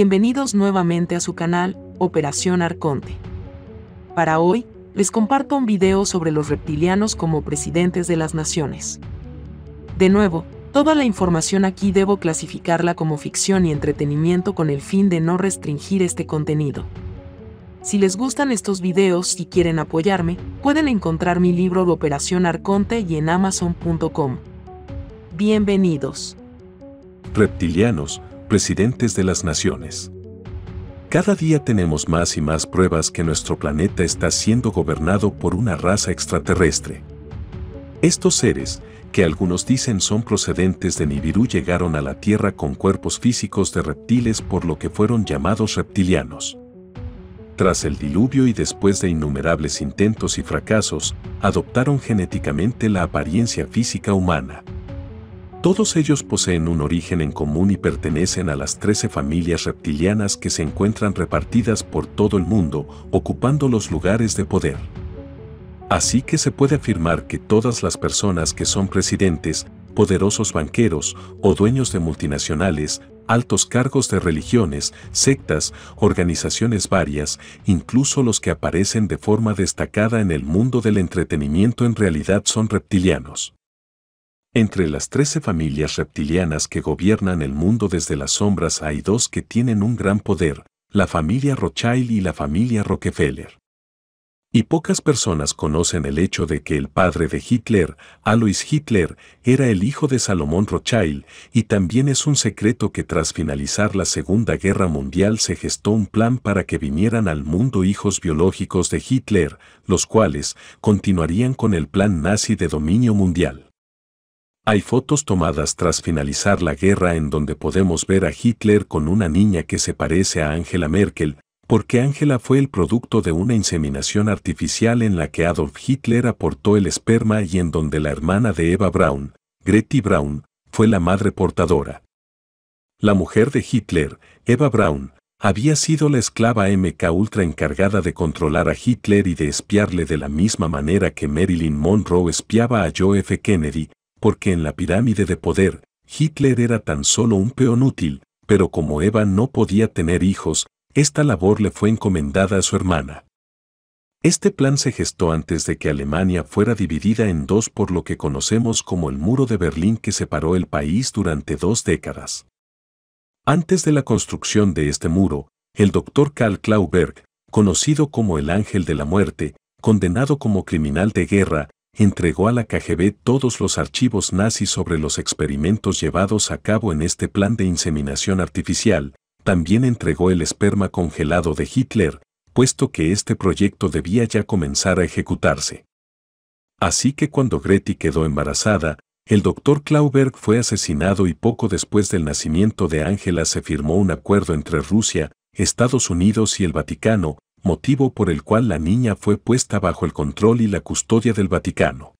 Bienvenidos nuevamente a su canal, Operación Arconte. Para hoy, les comparto un video sobre los reptilianos como presidentes de las naciones. De nuevo, toda la información aquí debo clasificarla como ficción y entretenimiento con el fin de no restringir este contenido. Si les gustan estos videos y quieren apoyarme, pueden encontrar mi libro Operación Arconte y en amazon.com. Bienvenidos. Reptilianos, presidentes de las naciones. Cada día tenemos más y más pruebas que nuestro planeta está siendo gobernado por una raza extraterrestre. Estos seres, que algunos dicen son procedentes de Nibiru, llegaron a la Tierra con cuerpos físicos de reptiles por lo que fueron llamados reptilianos. Tras el diluvio y después de innumerables intentos y fracasos, adoptaron genéticamente la apariencia física humana. Todos ellos poseen un origen en común y pertenecen a las 13 familias reptilianas que se encuentran repartidas por todo el mundo, ocupando los lugares de poder. Así que se puede afirmar que todas las personas que son presidentes, poderosos banqueros o dueños de multinacionales, altos cargos de religiones, sectas, organizaciones varias, incluso los que aparecen de forma destacada en el mundo del entretenimiento en realidad son reptilianos. Entre las trece familias reptilianas que gobiernan el mundo desde las sombras hay dos que tienen un gran poder, la familia Rothschild y la familia Rockefeller. Y pocas personas conocen el hecho de que el padre de Hitler, Alois Hitler, era el hijo de Salomón Rothschild, y también es un secreto que tras finalizar la Segunda Guerra Mundial se gestó un plan para que vinieran al mundo hijos biológicos de Hitler, los cuales continuarían con el plan nazi de dominio mundial. Hay fotos tomadas tras finalizar la guerra en donde podemos ver a Hitler con una niña que se parece a Angela Merkel, porque Angela fue el producto de una inseminación artificial en la que Adolf Hitler aportó el esperma y en donde la hermana de Eva Braun, Greti Braun, fue la madre portadora. La mujer de Hitler, Eva Braun, había sido la esclava MK Ultra encargada de controlar a Hitler y de espiarle de la misma manera que Marilyn Monroe espiaba a Joe F. Kennedy, porque en la pirámide de poder, Hitler era tan solo un peón útil, pero como Eva no podía tener hijos, esta labor le fue encomendada a su hermana. Este plan se gestó antes de que Alemania fuera dividida en dos por lo que conocemos como el muro de Berlín que separó el país durante dos décadas. Antes de la construcción de este muro, el doctor Karl Klauberg, conocido como el Ángel de la Muerte, condenado como criminal de guerra, entregó a la KGB todos los archivos nazis sobre los experimentos llevados a cabo en este plan de inseminación artificial, también entregó el esperma congelado de Hitler, puesto que este proyecto debía ya comenzar a ejecutarse. Así que cuando Greti quedó embarazada, el doctor Klauberg fue asesinado y poco después del nacimiento de Ángela se firmó un acuerdo entre Rusia, Estados Unidos y el Vaticano, motivo por el cual la niña fue puesta bajo el control y la custodia del Vaticano.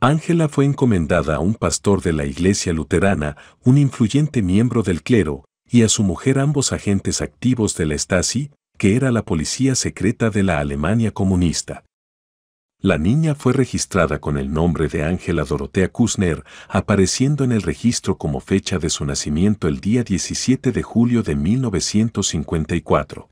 Ángela fue encomendada a un pastor de la Iglesia Luterana, un influyente miembro del clero, y a su mujer ambos agentes activos de la Stasi, que era la policía secreta de la Alemania comunista. La niña fue registrada con el nombre de Ángela Dorotea Kusner, apareciendo en el registro como fecha de su nacimiento el día 17 de julio de 1954.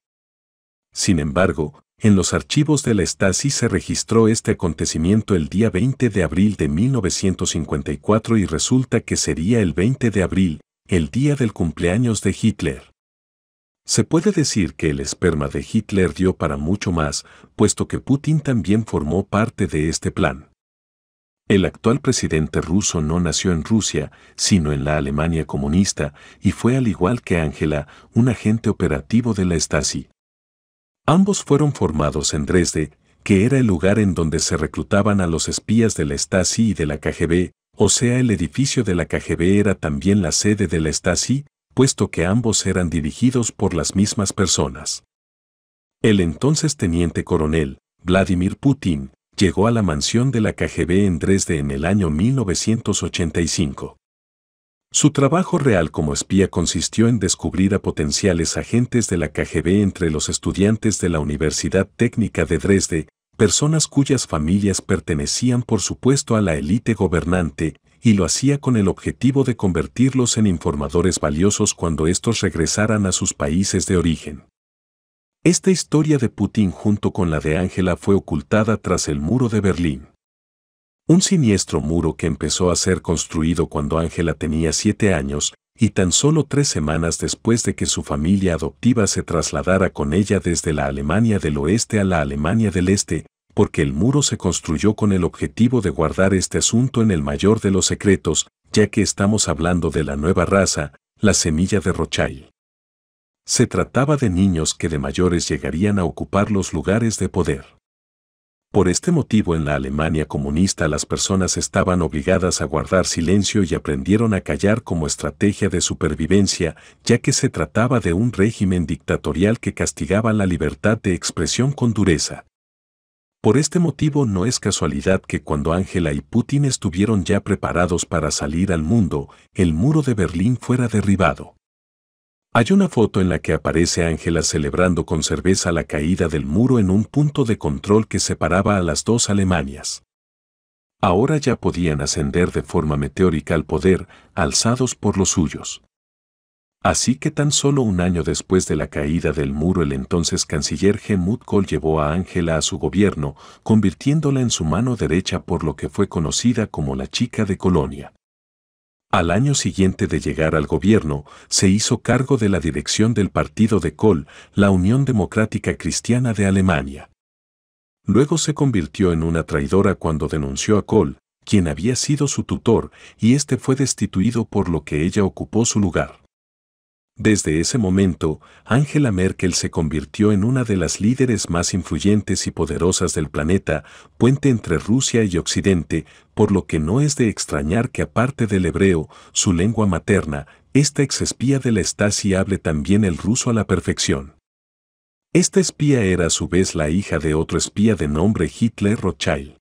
Sin embargo, en los archivos de la Stasi se registró este acontecimiento el día 20 de abril de 1954 y resulta que sería el 20 de abril, el día del cumpleaños de Hitler. Se puede decir que el esperma de Hitler dio para mucho más, puesto que Putin también formó parte de este plan. El actual presidente ruso no nació en Rusia, sino en la Alemania comunista, y fue al igual que Ángela, un agente operativo de la Stasi. Ambos fueron formados en Dresde, que era el lugar en donde se reclutaban a los espías de la Stasi y de la KGB, o sea el edificio de la KGB era también la sede de la Stasi, puesto que ambos eran dirigidos por las mismas personas. El entonces teniente coronel, Vladimir Putin, llegó a la mansión de la KGB en Dresde en el año 1985. Su trabajo real como espía consistió en descubrir a potenciales agentes de la KGB entre los estudiantes de la Universidad Técnica de Dresde, personas cuyas familias pertenecían por supuesto a la élite gobernante, y lo hacía con el objetivo de convertirlos en informadores valiosos cuando estos regresaran a sus países de origen. Esta historia de Putin junto con la de Ángela fue ocultada tras el muro de Berlín. Un siniestro muro que empezó a ser construido cuando Ángela tenía siete años y tan solo tres semanas después de que su familia adoptiva se trasladara con ella desde la Alemania del Oeste a la Alemania del Este, porque el muro se construyó con el objetivo de guardar este asunto en el mayor de los secretos, ya que estamos hablando de la nueva raza, la semilla de Rochay. Se trataba de niños que de mayores llegarían a ocupar los lugares de poder. Por este motivo en la Alemania comunista las personas estaban obligadas a guardar silencio y aprendieron a callar como estrategia de supervivencia, ya que se trataba de un régimen dictatorial que castigaba la libertad de expresión con dureza. Por este motivo no es casualidad que cuando Ángela y Putin estuvieron ya preparados para salir al mundo, el muro de Berlín fuera derribado. Hay una foto en la que aparece Ángela celebrando con cerveza la caída del muro en un punto de control que separaba a las dos Alemanias. Ahora ya podían ascender de forma meteórica al poder, alzados por los suyos. Así que tan solo un año después de la caída del muro el entonces canciller Helmut Kohl llevó a Ángela a su gobierno, convirtiéndola en su mano derecha por lo que fue conocida como la chica de Colonia. Al año siguiente de llegar al gobierno, se hizo cargo de la dirección del partido de Kohl, la Unión Democrática Cristiana de Alemania. Luego se convirtió en una traidora cuando denunció a Kohl, quien había sido su tutor, y este fue destituido por lo que ella ocupó su lugar. Desde ese momento, Angela Merkel se convirtió en una de las líderes más influyentes y poderosas del planeta, puente entre Rusia y Occidente, por lo que no es de extrañar que aparte del hebreo, su lengua materna, esta espía de la Stasi hable también el ruso a la perfección. Esta espía era a su vez la hija de otro espía de nombre Hitler Rothschild.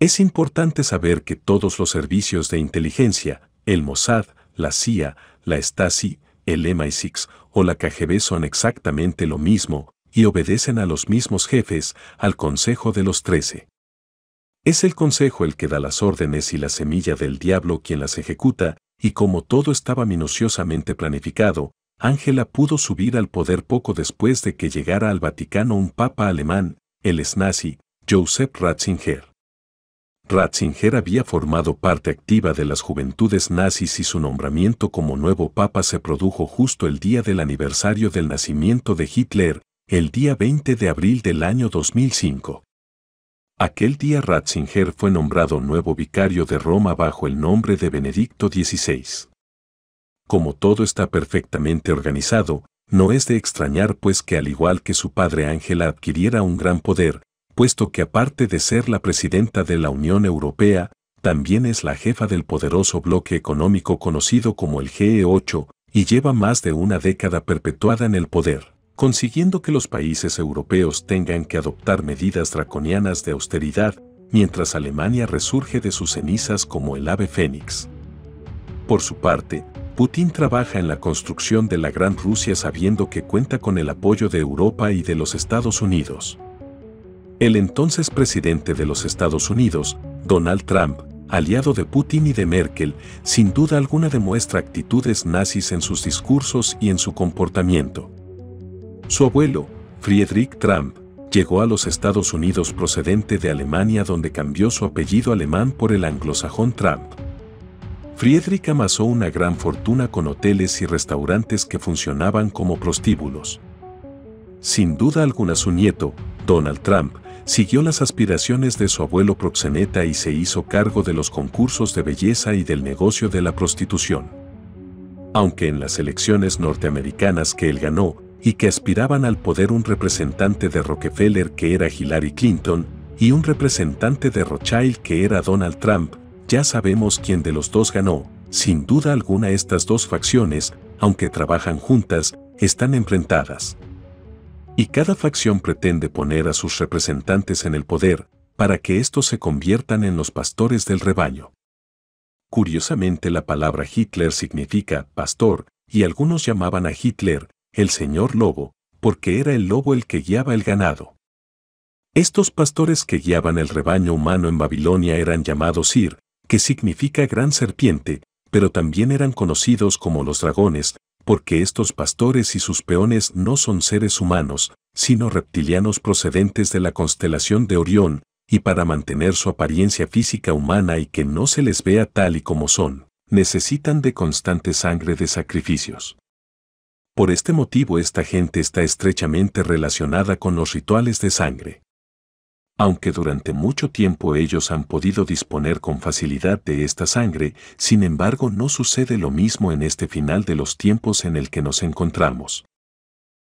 Es importante saber que todos los servicios de inteligencia, el Mossad, la CIA, la Stasi el MI6 o la KGB son exactamente lo mismo y obedecen a los mismos jefes, al Consejo de los Trece. Es el Consejo el que da las órdenes y la semilla del diablo quien las ejecuta, y como todo estaba minuciosamente planificado, Ángela pudo subir al poder poco después de que llegara al Vaticano un papa alemán, el esnazi, Joseph Ratzinger. Ratzinger había formado parte activa de las juventudes nazis y su nombramiento como nuevo papa se produjo justo el día del aniversario del nacimiento de Hitler, el día 20 de abril del año 2005. Aquel día Ratzinger fue nombrado nuevo vicario de Roma bajo el nombre de Benedicto XVI. Como todo está perfectamente organizado, no es de extrañar pues que al igual que su padre Ángela adquiriera un gran poder, puesto que aparte de ser la presidenta de la Unión Europea, también es la jefa del poderoso bloque económico conocido como el GE8 y lleva más de una década perpetuada en el poder, consiguiendo que los países europeos tengan que adoptar medidas draconianas de austeridad mientras Alemania resurge de sus cenizas como el ave fénix. Por su parte, Putin trabaja en la construcción de la Gran Rusia sabiendo que cuenta con el apoyo de Europa y de los Estados Unidos. El entonces presidente de los Estados Unidos, Donald Trump, aliado de Putin y de Merkel, sin duda alguna demuestra actitudes nazis en sus discursos y en su comportamiento. Su abuelo, Friedrich Trump, llegó a los Estados Unidos procedente de Alemania donde cambió su apellido alemán por el anglosajón Trump. Friedrich amasó una gran fortuna con hoteles y restaurantes que funcionaban como prostíbulos. Sin duda alguna su nieto, Donald Trump, siguió las aspiraciones de su abuelo proxeneta y se hizo cargo de los concursos de belleza y del negocio de la prostitución. Aunque en las elecciones norteamericanas que él ganó y que aspiraban al poder un representante de Rockefeller que era Hillary Clinton y un representante de Rothschild que era Donald Trump, ya sabemos quién de los dos ganó. Sin duda alguna estas dos facciones, aunque trabajan juntas, están enfrentadas y cada facción pretende poner a sus representantes en el poder para que estos se conviertan en los pastores del rebaño. Curiosamente la palabra Hitler significa pastor y algunos llamaban a Hitler el señor lobo, porque era el lobo el que guiaba el ganado. Estos pastores que guiaban el rebaño humano en Babilonia eran llamados Sir, que significa gran serpiente, pero también eran conocidos como los dragones, porque estos pastores y sus peones no son seres humanos, sino reptilianos procedentes de la constelación de Orión, y para mantener su apariencia física humana y que no se les vea tal y como son, necesitan de constante sangre de sacrificios. Por este motivo esta gente está estrechamente relacionada con los rituales de sangre aunque durante mucho tiempo ellos han podido disponer con facilidad de esta sangre, sin embargo no sucede lo mismo en este final de los tiempos en el que nos encontramos.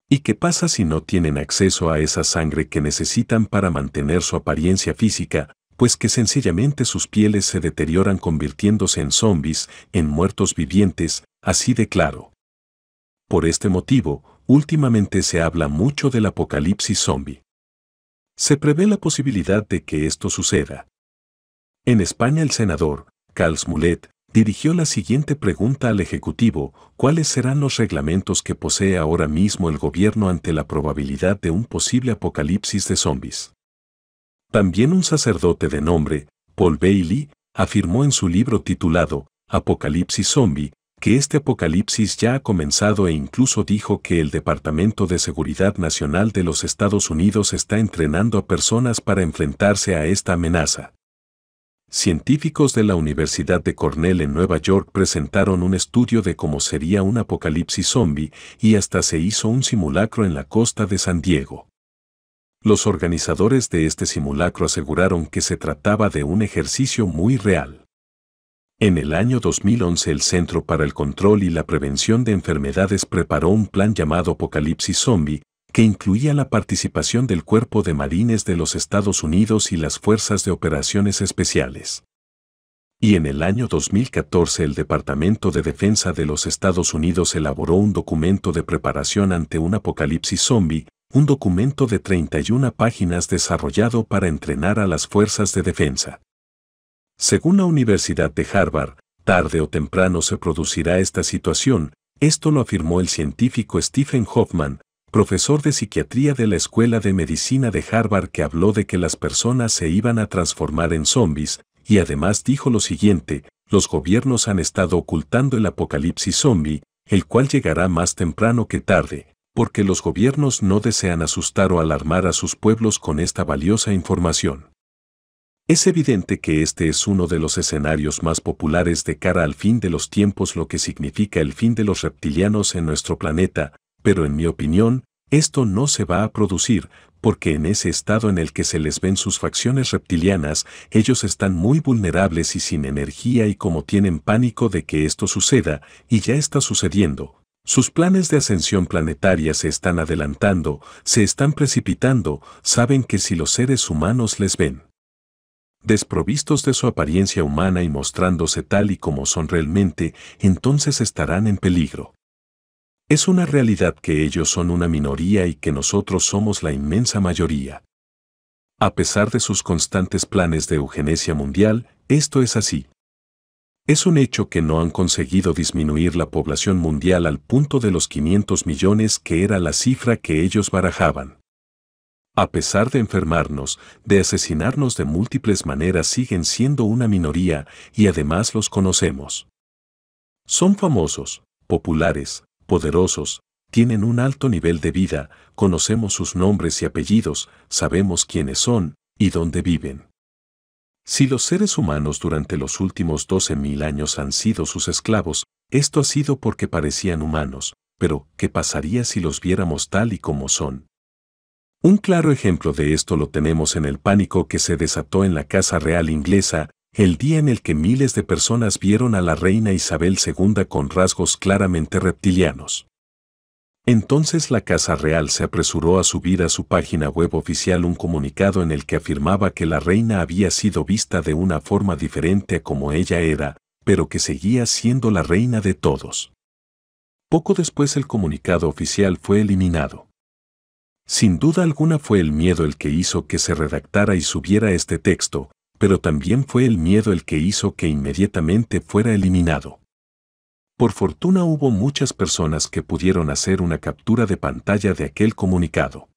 ¿Y qué pasa si no tienen acceso a esa sangre que necesitan para mantener su apariencia física, pues que sencillamente sus pieles se deterioran convirtiéndose en zombies, en muertos vivientes, así de claro? Por este motivo, últimamente se habla mucho del apocalipsis zombie se prevé la posibilidad de que esto suceda. En España el senador, Carl Mulet, dirigió la siguiente pregunta al Ejecutivo, ¿cuáles serán los reglamentos que posee ahora mismo el gobierno ante la probabilidad de un posible apocalipsis de zombies? También un sacerdote de nombre, Paul Bailey, afirmó en su libro titulado Apocalipsis Zombie, que este apocalipsis ya ha comenzado e incluso dijo que el Departamento de Seguridad Nacional de los Estados Unidos está entrenando a personas para enfrentarse a esta amenaza. Científicos de la Universidad de Cornell en Nueva York presentaron un estudio de cómo sería un apocalipsis zombie y hasta se hizo un simulacro en la costa de San Diego. Los organizadores de este simulacro aseguraron que se trataba de un ejercicio muy real. En el año 2011 el Centro para el Control y la Prevención de Enfermedades preparó un plan llamado Apocalipsis Zombie, que incluía la participación del Cuerpo de Marines de los Estados Unidos y las Fuerzas de Operaciones Especiales. Y en el año 2014 el Departamento de Defensa de los Estados Unidos elaboró un documento de preparación ante un apocalipsis zombie, un documento de 31 páginas desarrollado para entrenar a las fuerzas de defensa. Según la Universidad de Harvard, tarde o temprano se producirá esta situación, esto lo afirmó el científico Stephen Hoffman, profesor de psiquiatría de la Escuela de Medicina de Harvard que habló de que las personas se iban a transformar en zombies, y además dijo lo siguiente, los gobiernos han estado ocultando el apocalipsis zombie, el cual llegará más temprano que tarde, porque los gobiernos no desean asustar o alarmar a sus pueblos con esta valiosa información. Es evidente que este es uno de los escenarios más populares de cara al fin de los tiempos, lo que significa el fin de los reptilianos en nuestro planeta, pero en mi opinión, esto no se va a producir, porque en ese estado en el que se les ven sus facciones reptilianas, ellos están muy vulnerables y sin energía y como tienen pánico de que esto suceda, y ya está sucediendo, sus planes de ascensión planetaria se están adelantando, se están precipitando, saben que si los seres humanos les ven, desprovistos de su apariencia humana y mostrándose tal y como son realmente, entonces estarán en peligro. Es una realidad que ellos son una minoría y que nosotros somos la inmensa mayoría. A pesar de sus constantes planes de eugenesia mundial, esto es así. Es un hecho que no han conseguido disminuir la población mundial al punto de los 500 millones que era la cifra que ellos barajaban a pesar de enfermarnos, de asesinarnos de múltiples maneras, siguen siendo una minoría y además los conocemos. Son famosos, populares, poderosos, tienen un alto nivel de vida, conocemos sus nombres y apellidos, sabemos quiénes son y dónde viven. Si los seres humanos durante los últimos 12.000 años han sido sus esclavos, esto ha sido porque parecían humanos, pero ¿qué pasaría si los viéramos tal y como son? Un claro ejemplo de esto lo tenemos en el pánico que se desató en la Casa Real inglesa, el día en el que miles de personas vieron a la reina Isabel II con rasgos claramente reptilianos. Entonces la Casa Real se apresuró a subir a su página web oficial un comunicado en el que afirmaba que la reina había sido vista de una forma diferente a como ella era, pero que seguía siendo la reina de todos. Poco después el comunicado oficial fue eliminado. Sin duda alguna fue el miedo el que hizo que se redactara y subiera este texto, pero también fue el miedo el que hizo que inmediatamente fuera eliminado. Por fortuna hubo muchas personas que pudieron hacer una captura de pantalla de aquel comunicado.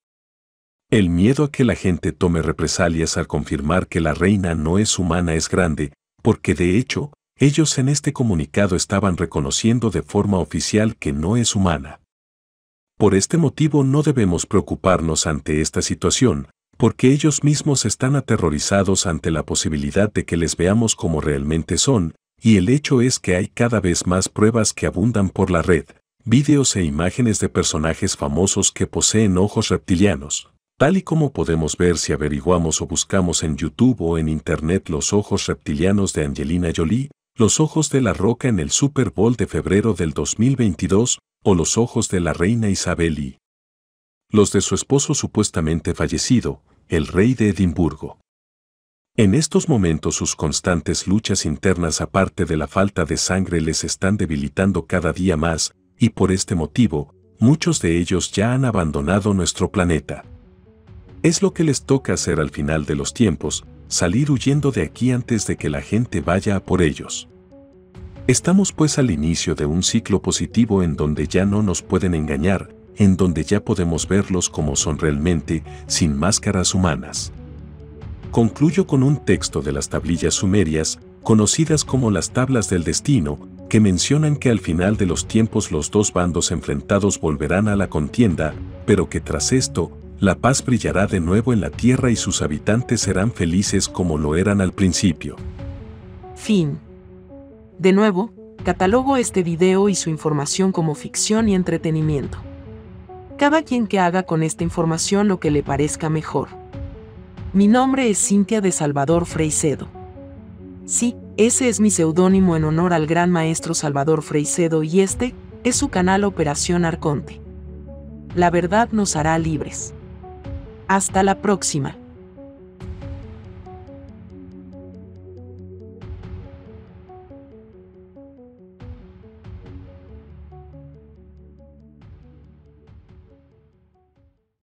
El miedo a que la gente tome represalias al confirmar que la reina no es humana es grande, porque de hecho, ellos en este comunicado estaban reconociendo de forma oficial que no es humana. Por este motivo no debemos preocuparnos ante esta situación, porque ellos mismos están aterrorizados ante la posibilidad de que les veamos como realmente son, y el hecho es que hay cada vez más pruebas que abundan por la red, vídeos e imágenes de personajes famosos que poseen ojos reptilianos, tal y como podemos ver si averiguamos o buscamos en YouTube o en Internet los ojos reptilianos de Angelina Jolie, los ojos de la roca en el Super Bowl de febrero del 2022, o los ojos de la reina Isabel y los de su esposo supuestamente fallecido, el rey de Edimburgo. En estos momentos sus constantes luchas internas aparte de la falta de sangre les están debilitando cada día más, y por este motivo, muchos de ellos ya han abandonado nuestro planeta. Es lo que les toca hacer al final de los tiempos, salir huyendo de aquí antes de que la gente vaya a por ellos. Estamos pues al inicio de un ciclo positivo en donde ya no nos pueden engañar, en donde ya podemos verlos como son realmente, sin máscaras humanas. Concluyo con un texto de las tablillas sumerias, conocidas como las tablas del destino, que mencionan que al final de los tiempos los dos bandos enfrentados volverán a la contienda, pero que tras esto, la paz brillará de nuevo en la tierra y sus habitantes serán felices como lo eran al principio. Fin. De nuevo, catalogo este video y su información como ficción y entretenimiento. Cada quien que haga con esta información lo que le parezca mejor. Mi nombre es Cintia de Salvador Freicedo. Sí, ese es mi seudónimo en honor al gran maestro Salvador Freicedo y este es su canal Operación Arconte. La verdad nos hará libres. Hasta la próxima.